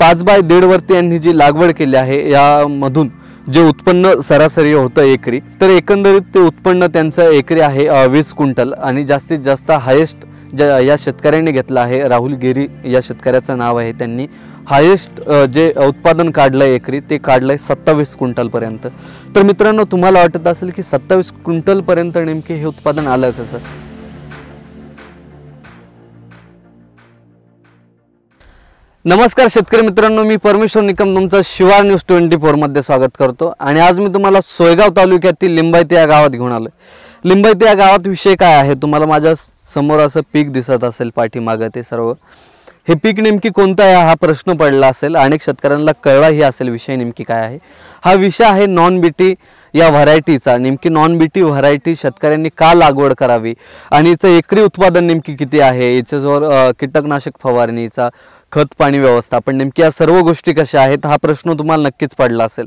पाच बाय वरती यांनी जी लागवड केली आहे यामधून जे उत्पन्न सरासरी होतं एकरी तर एकंदरीत ते उत्पन्न त्यांचं एकरी आहे वीस क्विंटल आणि जास्तीत जास्त हायेस्ट ज्या या शेतकऱ्यांनी घेतला आहे राहुल गिरी या शेतकऱ्याचं नाव आहे त्यांनी हायेस्ट जे उत्पादन काढलं आहे एकरी ते काढलं आहे सत्तावीस क्विंटलपर्यंत तर मित्रांनो तुम्हाला वाटत असेल की सत्तावीस क्विंटलपर्यंत नेमके हे उत्पादन आलं कसं नमस्कार शेतकरी मित्रांनो मी परमेश्वर निकम तुमचं शिवार न्यूज ट्वेंटी फोरमध्ये स्वागत करतो आणि आज मी तुम्हाला सोयगाव तालुक्यातील लिंबायती या गावात घेऊन आलो लिंबायती या गावात विषय काय आहे तुम्हाला माझ्या समोर असं पीक दिसत असेल पाठीमागं ते सर्व हे पीक नेमकी कोणतं आहे हा प्रश्न पडला असेल अनेक शेतकऱ्यांना कळलाही असेल विषय नेमकी काय आहे हा विषय आहे नॉन बीटी या व्हरायटीचा नेमकी नॉन बीटी व्हरायटी शेतकऱ्यांनी का लागवड करावी आणि याचं एकरी उत्पादन नेमकी किती आहे याच्याजवळ कीटकनाशक फवारणीचा खत पाणी व्यवस्थापन नेमकी या सर्व गोष्टी कशा आहेत हा प्रश्न तुम्हाला नक्कीच पडला असेल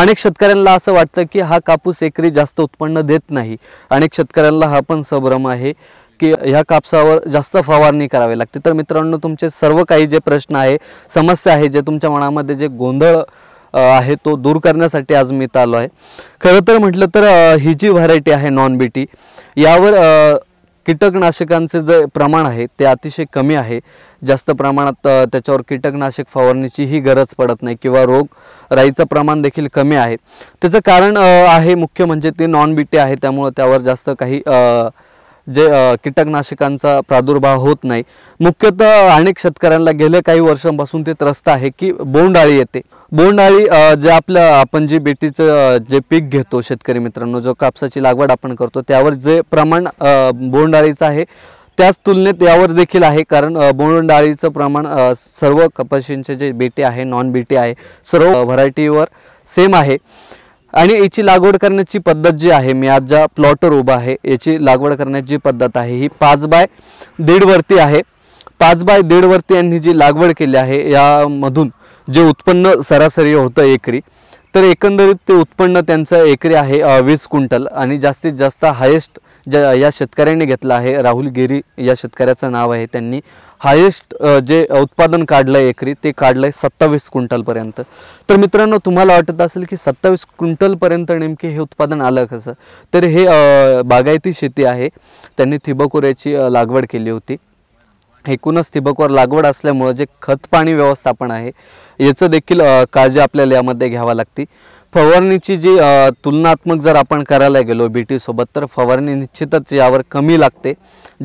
अनेक शेतकऱ्यांना असं वाटतं की हा कापूस एकरी जास्त उत्पन्न देत नाही अनेक शेतकऱ्यांना हा पण संभ्रम आहे की ह्या कापसावर जास्त फवारणी करावी लागते तर मित्रांनो तुमचे सर्व काही जे प्रश्न आहे समस्या आहे जे तुमच्या मनामध्ये जे गोंधळ आहे तो दूर करण्यासाठी आज मी आलो आहे खरं तर म्हटलं तर ही जी व्हरायटी आहे नॉन बीटी यावर कीटकनाशकांचे जे प्रमाण आहे ते अतिशय कमी आहे जास्त प्रमाणात त्याच्यावर कीटकनाशक ही गरज पडत नाही किंवा रोग राईचं प्रमाण देखील कमी आहे त्याचं कारण आहे मुख्य म्हणजे ते नॉन बिटे आहे त्यामुळं त्यावर जास्त काही जे कीटकनाशकांचा प्रादुर्भाव होत नाही मुख्यतः अनेक शेतकऱ्यांना गेल्या काही वर्षांपासून ते त्रस्त आहे की बोंडाळी येते बोंडाळी जे आपलं आपण जी बेटीचं जे पीक घेतो शेतकरी मित्रांनो जो कापसाची लागवड आपण करतो त्यावर जे प्रमाण बोंडाळीचं आहे त्याच तुलनेत यावर देखील आहे कारण बोंडाळीचं प्रमाण सर्व कपाशींचे जे बेटे आहे नॉन बेटे आहे सर्व व्हरायटीवर सेम आहे आणि याची लागवड करण्याची पद्धत जी आहे मी आज ज्या प्लॉटर उभा आहे याची लागवड करण्याची पद्धत आहे ही पाच बाय दीडवरती आहे पाच बाय दीडवरती यांनी जी लागवड केली आहे यामधून जे उत्पन्न सरासरी होतं एकरी तर एकंदरीत ते उत्पन्न त्यांचं एकरी आहे वीस क्विंटल आणि जास्तीत जास्त हायेस्ट ज्या या शेतकऱ्यांनी घेतला आहे राहुल गिरी या शेतकऱ्याचं नाव आहे त्यांनी हायेस्ट जे उत्पादन काढलं आहे एकरी ते काढलं आहे सत्तावीस क्विंटलपर्यंत तर मित्रांनो तुम्हाला वाटत असेल की सत्तावीस क्विंटलपर्यंत नेमके हे उत्पादन आलं कसं तर हे बागायती शेती आहे त्यांनी थिबकोऱ्याची लागवड केली होती एकूणच थिबकवर लागवड असल्यामुळं जे खतपाणी व्यवस्थापन आहे याचं देखील काळजी आपल्याला यामध्ये घ्यावा लागते फवारणीची जी तुलनात्मक जर आपण करायला गेलो बी टीसोबत तर फवारणी निश्चितच यावर कमी लागते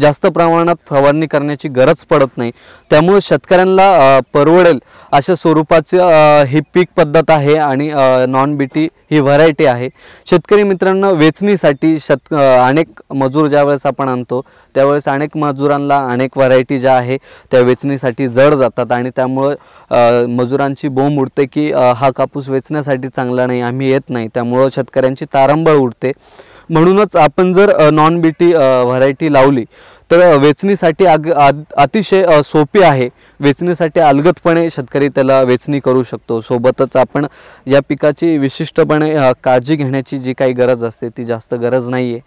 जास्त प्रमाणात फवारणी करण्याची गरज पडत नाही त्यामुळे शेतकऱ्यांना परवडेल अशा स्वरूपाचं ही पीक पद्धत आहे आणि नॉन बीटी ही व्हरायटी आहे शेतकरी मित्रांनो वेचणीसाठी शेत अनेक मजूर ज्यावेळेस आपण आणतो त्यावेळेस अनेक मजुरांना अनेक व्हरायटी ज्या आहे त्या वेचणीसाठी जड जातात आणि त्यामुळं मजुरांची बोंब उडते की हा कापूस वेचण्यासाठी चांगला नाही नाही आम्ही येत नाही त्यामुळं शेतकऱ्यांची तारंबळ उडते म्हणूनच आपण जर नॉन टी व्हरायटी लावली तर वेचणीसाठी आग अतिशय सोपी आहे वेचणीसाठी अलगतपणे शेतकरी त्याला वेचणी करू शकतो सोबतच आपण या पिकाची विशिष्टपणे काळजी घेण्याची जी काही गरज असते ती जास्त गरज नाही आहे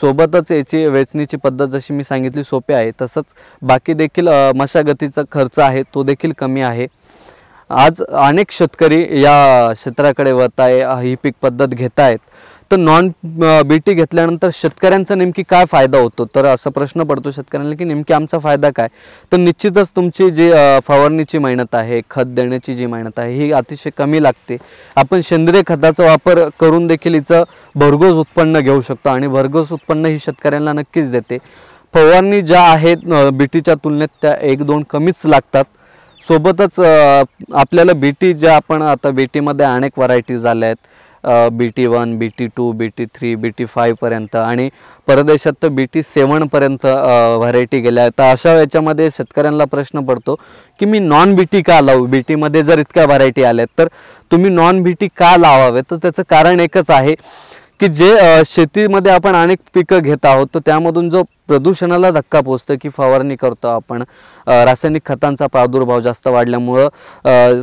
सोबतच याची वेचणीची पद्धत जशी मी सांगितली सोपी आहे तसंच बाकी देखील मशागतीचा खर्च आहे तो देखील कमी आहे आज अनेक शेतकरी या क्षेत्राकडे वत आहे ही पीक पद्धत घेत आहेत तर नॉन बी टी घेतल्यानंतर शेतकऱ्यांचा नेमकी काय फायदा होतो तर असा प्रश्न पडतो शेतकऱ्यांना की नेमकी आमचा फायदा काय तर निश्चितच तुमची जी फवारणीची मेहनत आहे खत देण्याची जी मेहनत आहे ही अतिशय कमी लागते आपण सेंद्रिय खताचा वापर करून देखील हिचं भरघोस उत्पन्न घेऊ शकतो आणि भरघोस उत्पन्न ही शेतकऱ्यांना नक्कीच देते फवारणी ज्या आहेत बी टीच्या तुलनेत त्या एक दोन कमीच लागतात सोबतच आपल्याला बीटी ज्या आपण आता बीटीमध्ये अनेक व्हरायटीज आल्या आहेत B T one B T two B T three B T फायपर्यंत आणि परदेशात तर बी टी सेवनपर्यंत व्हरायटी गेल्या आहेत तर अशा याच्यामध्ये शेतकऱ्यांना प्रश्न पडतो की मी नॉन बी टी का लावू बी टीमध्ये जर इतक्या व्हरायटी आहेत तर तुम्ही नॉन बी टी का लावावे तर त्याचं कारण एकच आहे की जे शेतीमध्ये आपण अनेक पिकं घेत आहोत तर त्यामधून जो प्रदूषणाला धक्का पोचतो की फवारणी करतो आपण रासायनिक खतांचा प्रादुर्भाव जास्त वाढल्यामुळं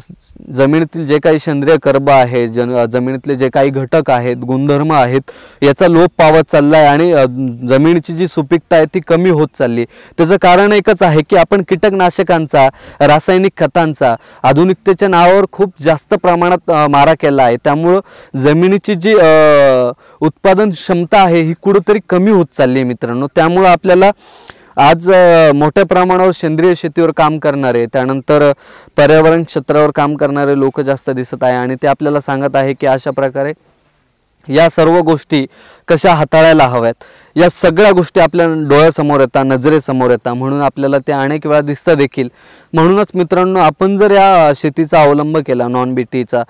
जमिनीतील जे काही सेंद्रिय कर्ब आहे जन जमिनीतले जे काही घटक आहेत गुणधर्म आहेत याचा लोप पावत चालला आहे आणि जमिनीची जी सुपीकता आहे ती कमी होत चालली त्याचं कारण एकच आहे की आपण कीटकनाशकांचा रासायनिक खतांचा आधुनिकतेच्या नावावर खूप जास्त प्रमाणात मारा केला आहे त्यामुळं जमिनीची जी उत्पादन क्षमता आहे ही कुठंतरी कमी होत चालली आहे मित्रांनो त्यामुळं आपल्याला आज मोठ्या प्रमाणावर सेंद्रिय शेतीवर काम करणारे त्यानंतर पर्यावरण क्षेत्रावर काम करणारे लोक जास्त दिसत आहे आणि ते आपल्याला सांगत आहे की अशा प्रकारे या सर्व गोष्टी कशा हाताळायला हव्यात या सगळ्या गोष्टी आपल्या डोळ्यासमोर येतात नजरेसमोर येतात म्हणून आपल्याला ते अनेक वेळा दिसतं देखील म्हणूनच मित्रांनो आपण जर या शेतीचा अवलंब केला नॉन बी टीचा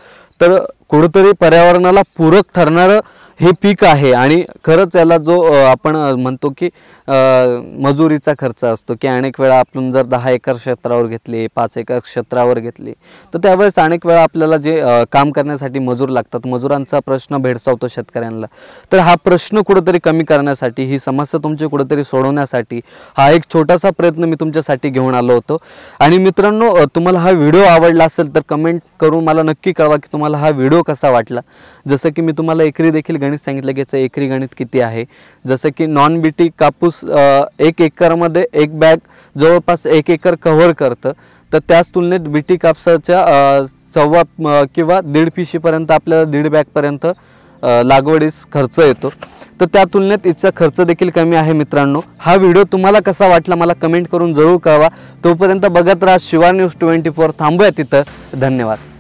तर कुठंतरी पर्यावरणाला पूरक ठरणारं हे पीक आहे आणि खरंच याला जो आपण म्हणतो की मजुरीचा खर्च असतो की अनेक वेळा आपण जर दहा एकर क्षेत्रावर घेतले पाच एकर क्षेत्रावर घेतले तर त्यावेळेस अनेक वेळा आपल्याला जे काम करण्यासाठी मजूर लागतात मजुरांचा प्रश्न भेडसावतो शेतकऱ्यांना तर हा प्रश्न कुठंतरी कमी करण्यासाठी ही समस्या तुमची कुठंतरी सोडवण्यासाठी हा एक छोटासा प्रयत्न मी तुमच्यासाठी घेऊन आलो होतो आणि मित्रांनो तुम्हाला हा व्हिडिओ आवडला असेल तर कमेंट करून मला नक्की कळवा की तुम्हाला हा व्हिडिओ कसा वाटला जसं की मी तुम्हाला एकरी देखील गणित सांगितलं की एकरी गणित किती आहे जसं की नॉन बीटी कापूस एक एकरमध्ये एक बॅग जवळपास एक एकर कव्हर करतं तर त्याच तुलनेत बीटी कापसाच्या सव्वा किंवा दीड पिशीपर्यंत आपल्याला दीड बॅगपर्यंत लागवडीस खर्च येतो तर त्या तुलनेत इथचा खर्च देखील कमी आहे मित्रांनो हा व्हिडिओ तुम्हाला कसा वाटला मला कमेंट करून जरूर कळवा तोपर्यंत बघत राहा शिवा न्यूज ट्वेंटी फोर थांबूया तिथं धन्यवाद